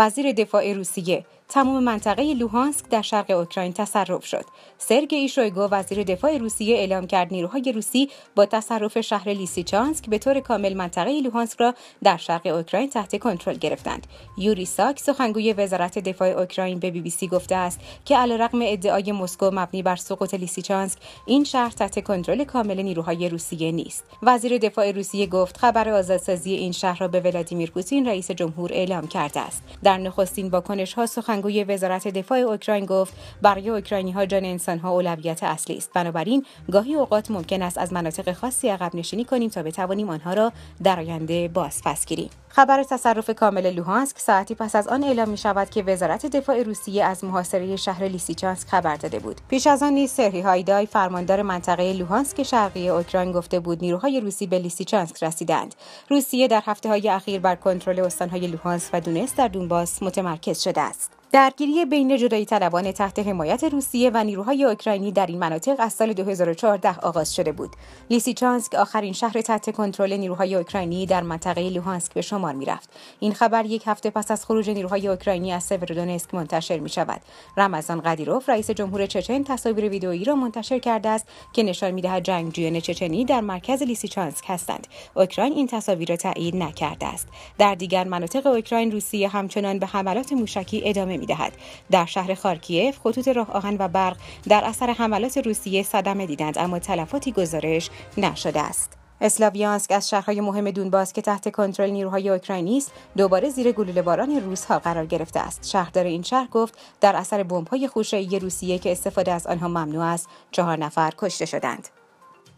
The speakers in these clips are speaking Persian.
وزیر دفاع روسیه تمام منطقه لوهانسک در شرق اوکراین تصرف شد. سرگئی شویگو وزیر دفاع روسیه اعلام کرد نیروهای روسی با تصرف شهر لیسیچانسک به طور کامل منطقه لوهانسک را در شرق اوکراین تحت کنترل گرفتند. یوری ساک سخنگوی وزارت دفاع اوکراین به بی بی سی گفته است که علیرغم ادعای مسکو مبنی بر سقوط لیسیچانسک این شهر تحت کنترل کامل نیروهای روسیه نیست. وزیر دفاع روسیه گفت خبر آزادسازی این شهر را به ولادیمیر پوتین رئیس جمهور اعلام کرده است. در نخستین واکنش ها سخنگوی وزارت دفاع اوکراین گفت برای اوکراینی ها جان انسان ها اولویت اصلی است بنابراین گاهی اوقات ممکن است از مناطق خاصی عقب نشینی کنیم تا بتوانیم آنها را در آینده بازپس گیریم خبر تصرف کامل لوهانسک ساعتی پس از آن اعلام می شود که وزارت دفاع روسیه از محاصره شهر لیسیچانسک خبر داده بود پیش از آن نیز سرهی هایدای فرماندار منطقه لوهانسک شرقی اوکراین گفته بود نیروهای روسی به لیسیچانسک رسیدند روسیه در هفته های اخیر بر کنترل استانهای لوهانسک و دونست در دونباس متمرکز شده است درگیری بین جدایی طلبان تحت حمایت روسیه و نیروهای اوکراینی در این مناطق از سال 2014 آغاز شده بود. لیسیچانسک آخرین شهر تحت کنترل نیروهای اوکراینی در منطقه لوهانسک به شمار می رفت. این خبر یک هفته پس از خروج نیروهای اوکراینی از سورودونسک منتشر می شود. رمضان قدیروف رئیس جمهور چچن تصاویر ویدئویی را منتشر کرده است که نشان می دهد جنگجویان چچنی در مرکز لیسیچانسک هستند. اوکراین این تصاویر را تایید نکرده است. در دیگر مناطق اوکراین روسیه همچنان به حملات موشکی ادامه دهد در شهر خارکیف خطوط راه آهن و برق در اثر حملات روسیه صدمه دیدند اما تلفاتی گزارش نشده است اسلاویانسک از شهرهای مهم دونباس که تحت کنترل نیروهای اوکراینی است دوباره زیر گلوله باران روسها قرار گرفته است شهردار این شهر گفت در اثر بمب‌های خوشایی روسیه که استفاده از آنها ممنوع است چهار نفر کشته شدند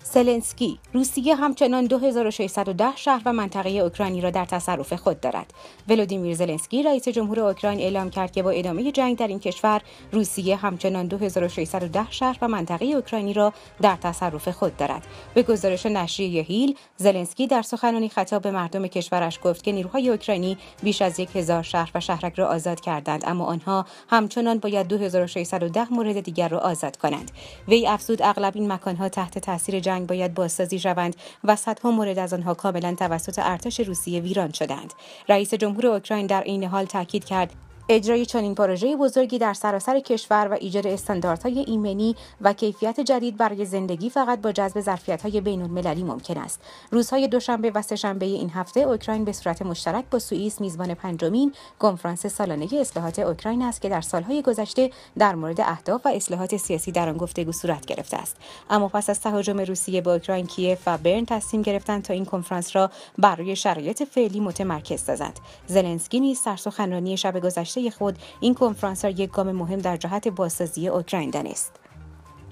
سلنسکی روسیه همچنان 2610 شهر و منطقه اوکراینی را در تصرف خود دارد ولودیمیر زلنسکی رئیس جمهور اوکراین اعلام کرد که با ادامه جنگ در این کشور روسیه همچنان 2610 شهر و منطقه اوکراینی را در تصرف خود دارد به گزارش نشریه هیل زلنسکی در سخنانی خطاب به مردم کشورش گفت که نیروهای اوکراینی بیش از 1000 شهر و شهرک را آزاد کردند اما آنها همچنان باید 2610 مورد دیگر را آزاد کنند وی افزود اغلب این مکانها تحت تاثیر جنگ باید بازسازی شوند و صدها مورد از آنها کاملا توسط ارتش روسیه ویران شدند رئیس جمهور اوکراین در این حال تاکید کرد اجرای چنین پروژه بزرگی در سراسر کشور و ایجاد استانداردهای ایمنی و کیفیت جدید برای زندگی فقط با جذب ظرفیت‌های بین‌المللی ممکن است. روزهای دوشنبه و سهشنبه این هفته اوکراین به صورت مشترک با سوئیس میزبان پنجمین کنفرانس سالانه اصلاحات اوکراین است که در سالهای گذشته در مورد اهداف و اصلاحات سیاسی در آن گفتگو صورت گرفته است. اما پس از تهاجم روسیه به اوکراین، کیف و برن تصمیم گرفتند تا این کنفرانس را برای شرایط فعلی متمرکز سازند. زلنسکی نیز سرسخنرانی شب گذشته خود این کنفرانس را یک گام مهم در جهت بازسازی اوکراین دانست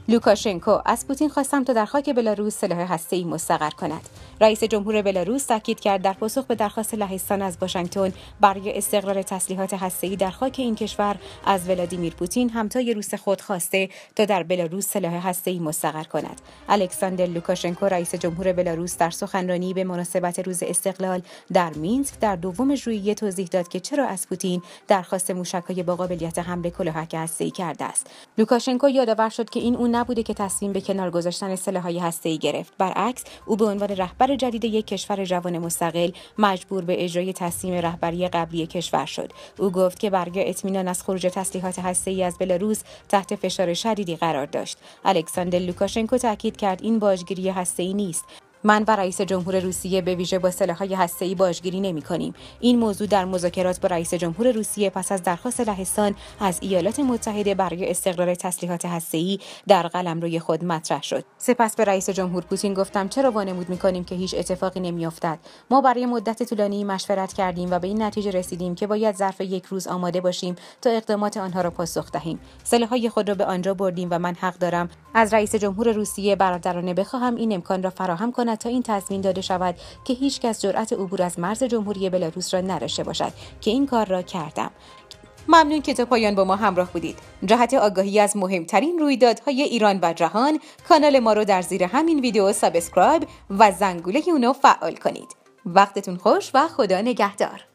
لوکاشنکو از پوتین خواستم تا در خاک بلاروس سلاح هسته ای مستقر کند. رئیس جمهور بلاروس تاکید کرد در پاسخ به درخواست لهستان از واشنگتن برای استقرار تسلیحات ای در خاک این کشور از ولادیمیر پوتین همتای روس خود خواسته تا در بلاروس سلاح ای مستقر کند. الکساندر لوکاشنکو رئیس جمهور بلاروس در سخنرانی به مناسبت روز استقلال در مینسک در دوم ژوئیه توضیح داد که چرا از پوتین درخواست موشکهای با قابلیت حمله کلاهک ای کرده است. لوکاشنکو یادآور شد که این نبوده که تصمیم به کنار گذاشتن هسته هسته‌ای گرفت برعکس او به عنوان رهبر جدید یک کشور جوان مستقل مجبور به اجرای تصمیم رهبری قبلی کشور شد او گفت که برگ اطمینان از خروج تسلیحات هسته‌ای از بلاروس تحت فشار شدیدی قرار داشت الکساندر لوکاشنکو تاکید کرد این باجگیری هسته‌ای نیست من و رئیس جمهور روسیه به ویژه با سلاحهای هسته‌ای باجگیری نمی‌کنیم. این موضوع در مذاکرات با رئیس جمهور روسیه پس از درخواست لهستان از ایالات متحده برای استقرار تسلیحات هسته‌ای در قلمروی خود مطرح شد. سپس به رئیس جمهور پوتین گفتم چرا وانمود می‌کنیم که هیچ اتفاقی نمیافتد. ما برای مدت طولانی مشورت کردیم و به این نتیجه رسیدیم که باید ظرف یک روز آماده باشیم تا اقدامات آنها را پاسخ دهیم. سلاحهای خود را به آنجا بردیم و من حق دارم از رئیس جمهور روسیه برادرانه بخواهم این امکان را فراهم کنم تا این تصمیم داده شود که هیچکس جرأت عبور از مرز جمهوری بلاروس را نداشته باشد که این کار را کردم ممنون که تا پایان با ما همراه بودید. جهت آگاهی از مهمترین رویدادهای ایران و جهان، کانال ما رو در زیر همین ویدیو سابسکرایب و زنگوله اونو فعال کنید. وقتتون خوش و خدا نگهدار.